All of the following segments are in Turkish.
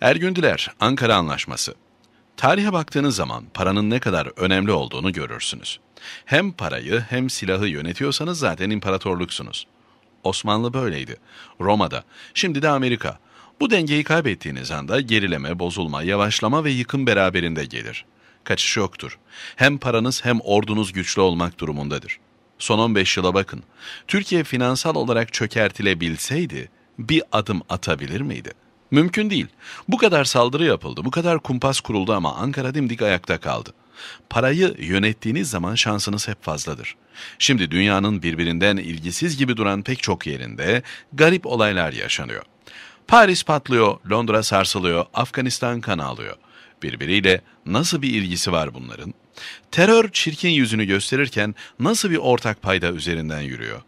Ergündüler, Ankara Anlaşması. Tarihe baktığınız zaman paranın ne kadar önemli olduğunu görürsünüz. Hem parayı hem silahı yönetiyorsanız zaten imparatorluksunuz. Osmanlı böyleydi. Roma'da, şimdi de Amerika. Bu dengeyi kaybettiğiniz anda gerileme, bozulma, yavaşlama ve yıkım beraberinde gelir. Kaçış yoktur. Hem paranız hem ordunuz güçlü olmak durumundadır. Son 15 yıla bakın. Türkiye finansal olarak çökertilebilseydi bir adım atabilir miydi?'' Mümkün değil. Bu kadar saldırı yapıldı, bu kadar kumpas kuruldu ama Ankara dimdik ayakta kaldı. Parayı yönettiğiniz zaman şansınız hep fazladır. Şimdi dünyanın birbirinden ilgisiz gibi duran pek çok yerinde garip olaylar yaşanıyor. Paris patlıyor, Londra sarsılıyor, Afganistan kan alıyor. Birbiriyle nasıl bir ilgisi var bunların? Terör çirkin yüzünü gösterirken nasıl bir ortak payda üzerinden yürüyor?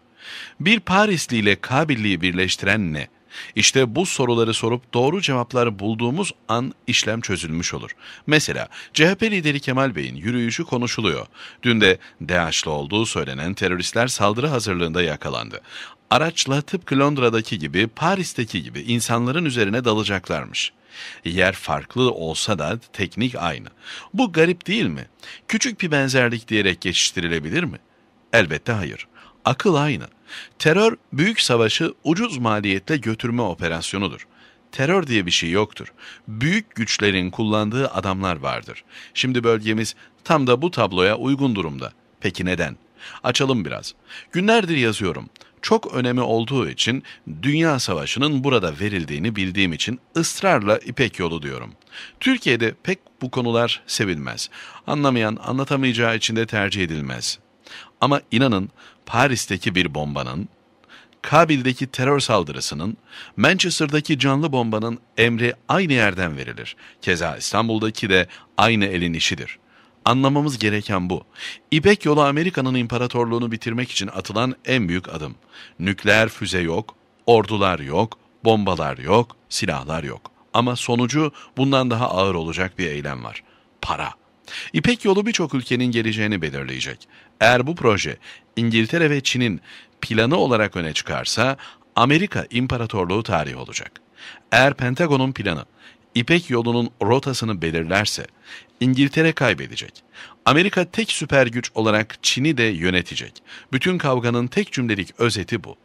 Bir Parisli ile Kabilli'yi birleştiren ne? İşte bu soruları sorup doğru cevapları bulduğumuz an işlem çözülmüş olur. Mesela CHP lideri Kemal Bey'in yürüyüşü konuşuluyor. Dün de DAEŞ'lı olduğu söylenen teröristler saldırı hazırlığında yakalandı. Araçla tıpkı Londra'daki gibi Paris'teki gibi insanların üzerine dalacaklarmış.'' Yer farklı olsa da teknik aynı. Bu garip değil mi? Küçük bir benzerlik diyerek geçiştirilebilir mi? Elbette hayır. Akıl aynı. Terör, büyük savaşı ucuz maliyetle götürme operasyonudur. Terör diye bir şey yoktur. Büyük güçlerin kullandığı adamlar vardır. Şimdi bölgemiz tam da bu tabloya uygun durumda. Peki neden? Açalım biraz. Günlerdir yazıyorum. Çok önemi olduğu için Dünya Savaşı'nın burada verildiğini bildiğim için ısrarla İpek yolu diyorum. Türkiye'de pek bu konular sevilmez. Anlamayan anlatamayacağı için de tercih edilmez. Ama inanın Paris'teki bir bombanın, Kabil'deki terör saldırısının, Manchester'daki canlı bombanın emri aynı yerden verilir. Keza İstanbul'daki de aynı elin işidir. Anlamamız gereken bu. İpek yolu Amerika'nın imparatorluğunu bitirmek için atılan en büyük adım. Nükleer füze yok, ordular yok, bombalar yok, silahlar yok. Ama sonucu bundan daha ağır olacak bir eylem var. Para. İpek yolu birçok ülkenin geleceğini belirleyecek. Eğer bu proje İngiltere ve Çin'in planı olarak öne çıkarsa Amerika İmparatorluğu tarihi olacak. Eğer Pentagon'un planı İpek yolunun rotasını belirlerse İngiltere kaybedecek. Amerika tek süper güç olarak Çin'i de yönetecek. Bütün kavganın tek cümlelik özeti bu.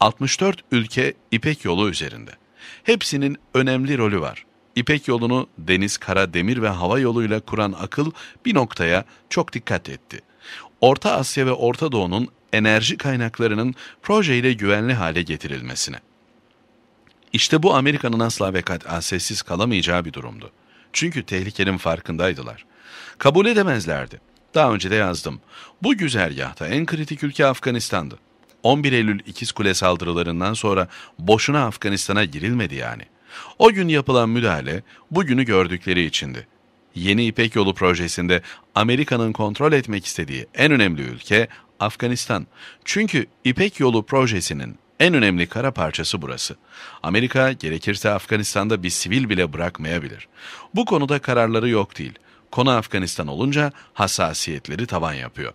64 ülke İpek yolu üzerinde. Hepsinin önemli rolü var. İpek yolunu deniz, kara, demir ve hava yoluyla kuran akıl bir noktaya çok dikkat etti. Orta Asya ve Orta Doğu'nun enerji kaynaklarının projeyle güvenli hale getirilmesine. İşte bu Amerika'nın asla ve kat'a sessiz kalamayacağı bir durumdu. Çünkü tehlikenin farkındaydılar. Kabul edemezlerdi. Daha önce de yazdım. Bu güzergahta en kritik ülke Afganistan'dı. 11 Eylül İkiz Kule saldırılarından sonra boşuna Afganistan'a girilmedi yani. O gün yapılan müdahale bugünü gördükleri içindi. Yeni İpek Yolu projesinde Amerika'nın kontrol etmek istediği en önemli ülke Afganistan. Çünkü İpek Yolu projesinin en önemli kara parçası burası. Amerika gerekirse Afganistan'da bir sivil bile bırakmayabilir. Bu konuda kararları yok değil. Konu Afganistan olunca hassasiyetleri tavan yapıyor.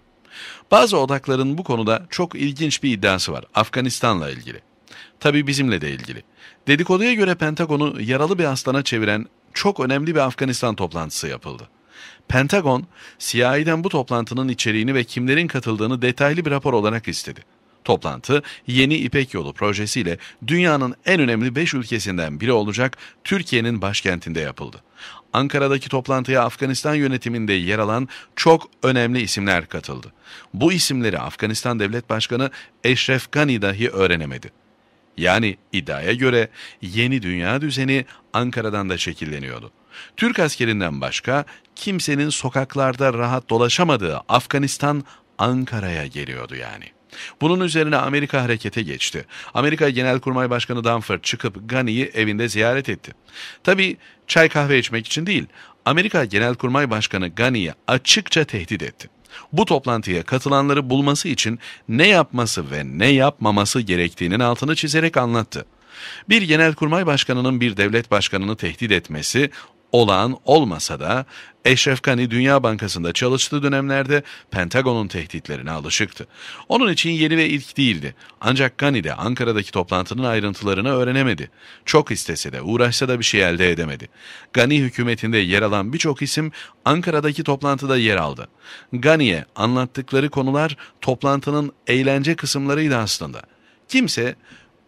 Bazı odakların bu konuda çok ilginç bir iddiası var Afganistan'la ilgili. Tabi bizimle de ilgili. Dedikoduya göre Pentagon'u yaralı bir aslana çeviren çok önemli bir Afganistan toplantısı yapıldı. Pentagon, CIA'den bu toplantının içeriğini ve kimlerin katıldığını detaylı bir rapor olarak istedi. Toplantı, yeni İpek Yolu projesiyle dünyanın en önemli 5 ülkesinden biri olacak Türkiye'nin başkentinde yapıldı. Ankara'daki toplantıya Afganistan yönetiminde yer alan çok önemli isimler katıldı. Bu isimleri Afganistan Devlet Başkanı Eşref Gani dahi öğrenemedi. Yani iddiaya göre yeni dünya düzeni Ankara'dan da şekilleniyordu. Türk askerinden başka kimsenin sokaklarda rahat dolaşamadığı Afganistan Ankara'ya geliyordu yani. Bunun üzerine Amerika harekete geçti. Amerika Genelkurmay Başkanı Danford çıkıp Gani'yi evinde ziyaret etti. Tabi çay kahve içmek için değil, Amerika Genelkurmay Başkanı Gani'yi açıkça tehdit etti. Bu toplantıya katılanları bulması için ne yapması ve ne yapmaması gerektiğinin altını çizerek anlattı. Bir genelkurmay başkanının bir devlet başkanını tehdit etmesi Olan olmasa da Eşref Gani Dünya Bankası'nda çalıştığı dönemlerde Pentagon'un tehditlerine alışıktı. Onun için yeni ve ilk değildi. Ancak Gani de Ankara'daki toplantının ayrıntılarını öğrenemedi. Çok istese de uğraşsa da bir şey elde edemedi. Gani hükümetinde yer alan birçok isim Ankara'daki toplantıda yer aldı. Gani'ye anlattıkları konular toplantının eğlence kısımlarıydı aslında. Kimse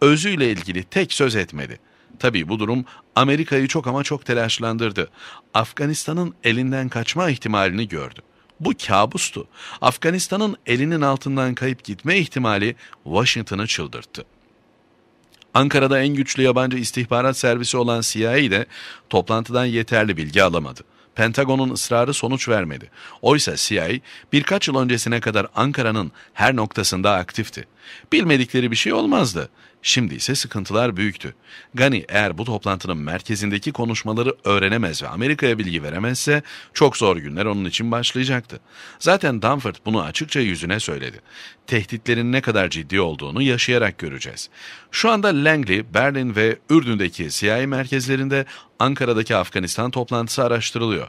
özüyle ilgili tek söz etmedi. Tabii bu durum Amerika'yı çok ama çok telaşlandırdı. Afganistan'ın elinden kaçma ihtimalini gördü. Bu kabustu. Afganistan'ın elinin altından kayıp gitme ihtimali Washington'ı çıldırttı. Ankara'da en güçlü yabancı istihbarat servisi olan CIA de toplantıdan yeterli bilgi alamadı. Pentagon'un ısrarı sonuç vermedi. Oysa CIA birkaç yıl öncesine kadar Ankara'nın her noktasında aktifti. Bilmedikleri bir şey olmazdı. Şimdi ise sıkıntılar büyüktü. Gani eğer bu toplantının merkezindeki konuşmaları öğrenemez ve Amerika'ya bilgi veremezse çok zor günler onun için başlayacaktı. Zaten Danford bunu açıkça yüzüne söyledi. Tehditlerin ne kadar ciddi olduğunu yaşayarak göreceğiz. Şu anda Langley, Berlin ve Ürdün'deki CIA merkezlerinde Ankara'daki Afganistan toplantısı araştırılıyor.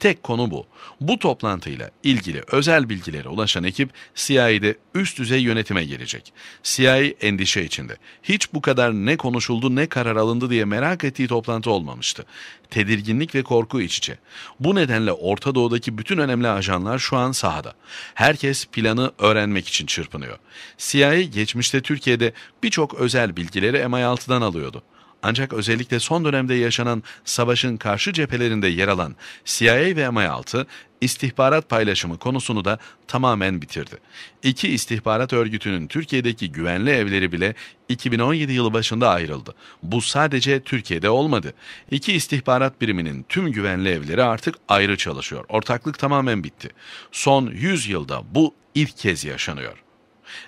Tek konu bu. Bu toplantıyla ilgili özel bilgilere ulaşan ekip CIA'de üst düzey yönetime gelecek. CIA endişe içinde. Hiç bu kadar ne konuşuldu ne karar alındı diye merak ettiği toplantı olmamıştı. Tedirginlik ve korku iç içe. Bu nedenle Orta Doğu'daki bütün önemli ajanlar şu an sahada. Herkes planı öğrenmek için çırpınıyor. CIA geçmişte Türkiye'de birçok özel bilgileri MI6'dan alıyordu. Ancak özellikle son dönemde yaşanan savaşın karşı cephelerinde yer alan CIA ve MI6 istihbarat paylaşımı konusunu da tamamen bitirdi. İki istihbarat örgütünün Türkiye'deki güvenli evleri bile 2017 yılı başında ayrıldı. Bu sadece Türkiye'de olmadı. İki istihbarat biriminin tüm güvenli evleri artık ayrı çalışıyor. Ortaklık tamamen bitti. Son 100 yılda bu ilk kez yaşanıyor.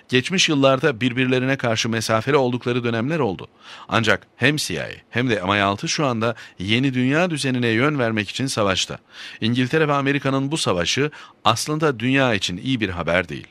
Geçmiş yıllarda birbirlerine karşı mesafeli oldukları dönemler oldu. Ancak hem CIA hem de MI6 şu anda yeni dünya düzenine yön vermek için savaşta. İngiltere ve Amerika'nın bu savaşı aslında dünya için iyi bir haber değil.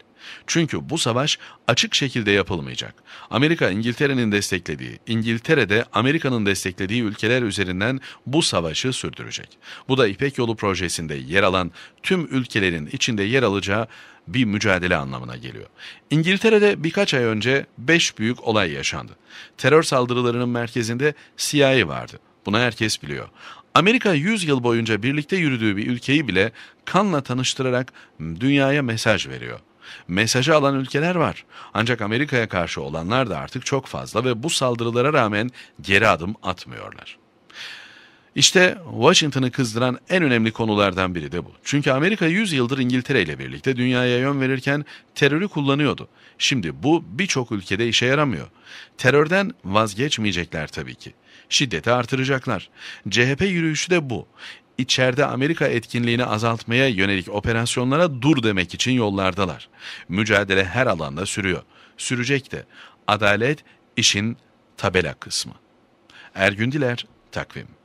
Çünkü bu savaş açık şekilde yapılmayacak. Amerika İngiltere'nin desteklediği, İngiltere de Amerika'nın desteklediği ülkeler üzerinden bu savaşı sürdürecek. Bu da İpek Yolu projesinde yer alan tüm ülkelerin içinde yer alacağı bir mücadele anlamına geliyor. İngiltere'de birkaç ay önce 5 büyük olay yaşandı. Terör saldırılarının merkezinde CIA vardı. Buna herkes biliyor. Amerika 100 yıl boyunca birlikte yürüdüğü bir ülkeyi bile kanla tanıştırarak dünyaya mesaj veriyor mesajı alan ülkeler var. Ancak Amerika'ya karşı olanlar da artık çok fazla ve bu saldırılara rağmen geri adım atmıyorlar. İşte Washington'ı kızdıran en önemli konulardan biri de bu. Çünkü Amerika 100 yıldır İngiltere ile birlikte dünyaya yön verirken terörü kullanıyordu. Şimdi bu birçok ülkede işe yaramıyor. Terörden vazgeçmeyecekler tabii ki. Şiddeti artıracaklar. CHP yürüyüşü de bu içeride Amerika etkinliğini azaltmaya yönelik operasyonlara dur demek için yollardalar. Mücadele her alanda sürüyor. Sürecek de. Adalet işin tabela kısmı. Ergün Diler, Takvim